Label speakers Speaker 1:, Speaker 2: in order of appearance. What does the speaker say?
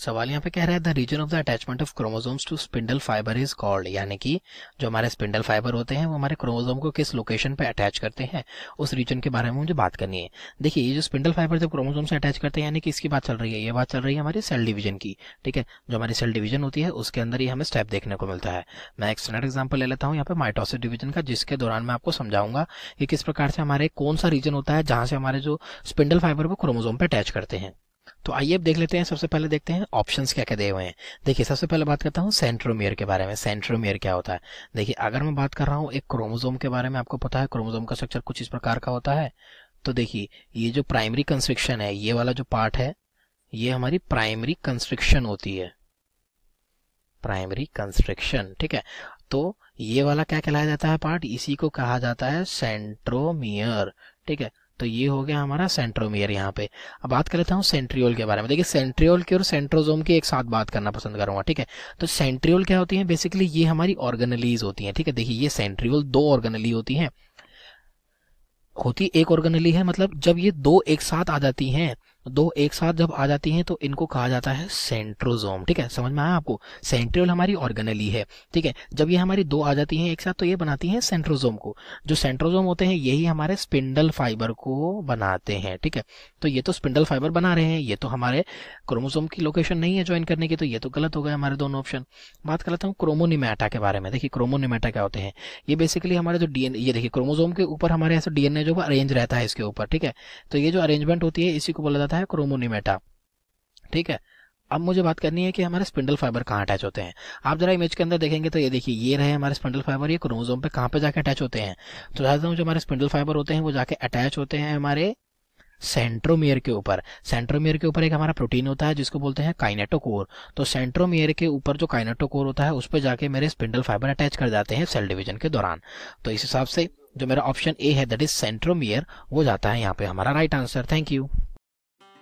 Speaker 1: सवाल यहाँ पे कह रहा है the reason of the attachment of chromosomes to spindle fibre is called यानी कि जो हमारे स्पिंडल फाइबर होते हैं वो हमारे क्रोमोजोम को किस लोकेशन पे अटैच करते हैं उस रीजन के बारे में मुझे बात करनी है देखिए ये जो स्पिंडल फाइबर जब क्रोमोजोम से अटैच करते हैं यानी कि इसकी बात चल रही है ये बात चल रही है हमारी सेल डिवीजन की ठीक है जो हमारी सेल डिवीजन होती है उसके अंदर ही हमें स्टेप देखने को मिलता है मैं एक स्टैंडर्ड एग्जाम्पल ले लेता हूँ यहाँ पे माइटोसिस डिवीजन का जिसके दौरान मैं आपको समझाऊंगा कि किस प्रकार से हमारे कौन सा रीजन होता है जहाँ से हमारे जो स्पिंडल फाइबर को क्रोमोजोम पे अटैच करते हैं तो आइए अब देख लेते हैं सबसे पहले देखते हैं ऑप्शंस क्या क्या दिए हुए हैं देखिए सबसे पहले बात करता हूँ सेंट्रोमियर के बारे में सेंट्रोमियर क्या होता है देखिए अगर मैं बात कर रहा हूँ एक क्रोमोजोम के बारे में आपको पता है क्रोमोजोम का स्ट्रक्चर कुछ इस प्रकार का होता है तो देखिए ये जो प्राइमरी कंस्ट्रिक्शन है ये वाला जो पार्ट है ये हमारी प्राइमरी कंस्ट्रिक्शन होती है प्राइमरी कंस्ट्रिक्शन ठीक है तो ये वाला क्या कहलाया जाता है पार्ट इसी को कहा जाता है सेंट्रोमियर ठीक है तो ये हो गया हमारा सेंट्रोमियर यहाँ पे अब बात कर लेता हूँ सेंट्रियोल के बारे में देखिए सेंट्रियोल की और सेंट्रोजोम की एक साथ बात करना पसंद करूंगा ठीक है तो सेंट्रियोल क्या होती है बेसिकली ये हमारी ऑर्गेनलीज होती है ठीक है देखिए ये सेंट्रियोल दो ऑर्गेनली होती है होती एक ऑर्गेनली है मतलब जब ये दो एक साथ आ जाती हैं दो एक साथ जब आ जाती हैं तो इनको कहा जाता है सेंट्रोजोम ठीक है समझ में आया आपको सेंट्रियल हमारी ऑर्गेनली है ठीक है जब ये हमारी दो आ जाती हैं एक साथ तो ये बनाती हैं सेंट्रोजोम को जो सेंट्रोजोम होते हैं यही हमारे स्पिंडल फाइबर को बनाते हैं ठीक है तो ये तो स्पिंडल फाइबर बना रहे हैं ये तो हमारे क्रोमोजोम की लोकेशन नहीं है ज्वाइन करने की तो ये तो गलत हो गए हमारे दोनों ऑप्शन बात कर लेता हूँ क्रोमोनिमेटा के बारे में देखिए क्रोमोनिमेटा क्या होते हैं ये बेसिकली हमारे जो डीएन ये देखिए क्रोमोजोम के ऊपर हमारे ऐसे डीएनए जो अरेंज रहता है इसके ऊपर ठीक है तो ये जो अरेंजमेंट होती है इसी को बोला जाता है जाता है क्रोमोनिमेटा ठीक है अब मुझे बात करनी है कि हमारे स्पिंडल फाइबर कहाँ अटैच होते हैं आप जरा इमेज के अंदर देखेंगे तो ये देखिए ये रहे हमारे स्पिंडल फाइबर ये क्रोमोजोम पे कहाँ पे जाके अटैच होते हैं तो ज्यादातर जो हमारे स्पिंडल फाइबर होते हैं वो जाके अटैच होते हैं हमारे सेंट्रोमियर के ऊपर सेंट्रोमियर के ऊपर एक हमारा प्रोटीन होता है जिसको बोलते हैं काइनेटोकोर तो सेंट्रोमियर के ऊपर जो काइनेटोकोर होता है उस पर जाके मेरे स्पिंडल फाइबर अटैच कर जाते हैं सेल डिविजन के दौरान तो इस हिसाब से जो मेरा ऑप्शन ए है दैट इज सेंट्रोमियर वो जाता है यहाँ पे हमारा राइट आंसर थैंक यू